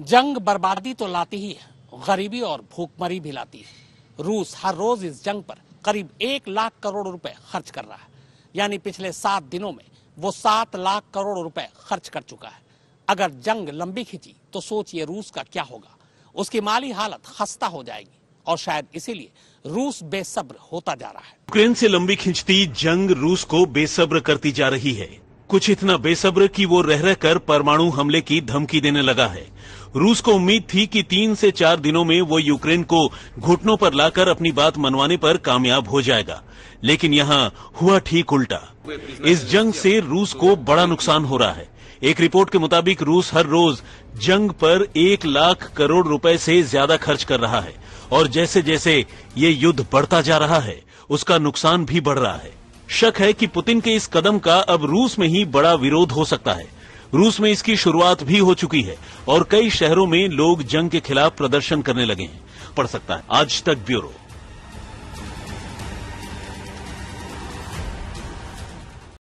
जंग बर्बादी तो लाती ही है गरीबी और भूखमरी भी लाती है रूस हर रोज इस जंग पर करीब एक लाख करोड़ रुपए खर्च कर रहा है यानी पिछले सात दिनों में वो सात लाख करोड़ रुपए खर्च कर चुका है अगर जंग लंबी खिंची तो सोचिए रूस का क्या होगा उसकी माली हालत खस्ता हो जाएगी और शायद इसीलिए रूस बेसब्र होता जा रहा है यूक्रेन से लंबी खिंचती जंग रूस को बेसब्र करती जा रही है कुछ इतना बेसब्र कि वो रह रह कर परमाणु हमले की धमकी देने लगा है रूस को उम्मीद थी कि तीन से चार दिनों में वो यूक्रेन को घुटनों पर लाकर अपनी बात मनवाने पर कामयाब हो जाएगा लेकिन यहाँ हुआ ठीक उल्टा इस जंग से रूस को बड़ा नुकसान हो रहा है एक रिपोर्ट के मुताबिक रूस हर रोज जंग पर एक लाख करोड़ रुपए से ज्यादा खर्च कर रहा है और जैसे जैसे ये युद्ध बढ़ता जा रहा है उसका नुकसान भी बढ़ रहा है शक है कि पुतिन के इस कदम का अब रूस में ही बड़ा विरोध हो सकता है रूस में इसकी शुरुआत भी हो चुकी है और कई शहरों में लोग जंग के खिलाफ प्रदर्शन करने लगे हैं पढ़ सकता है आज तक ब्यूरो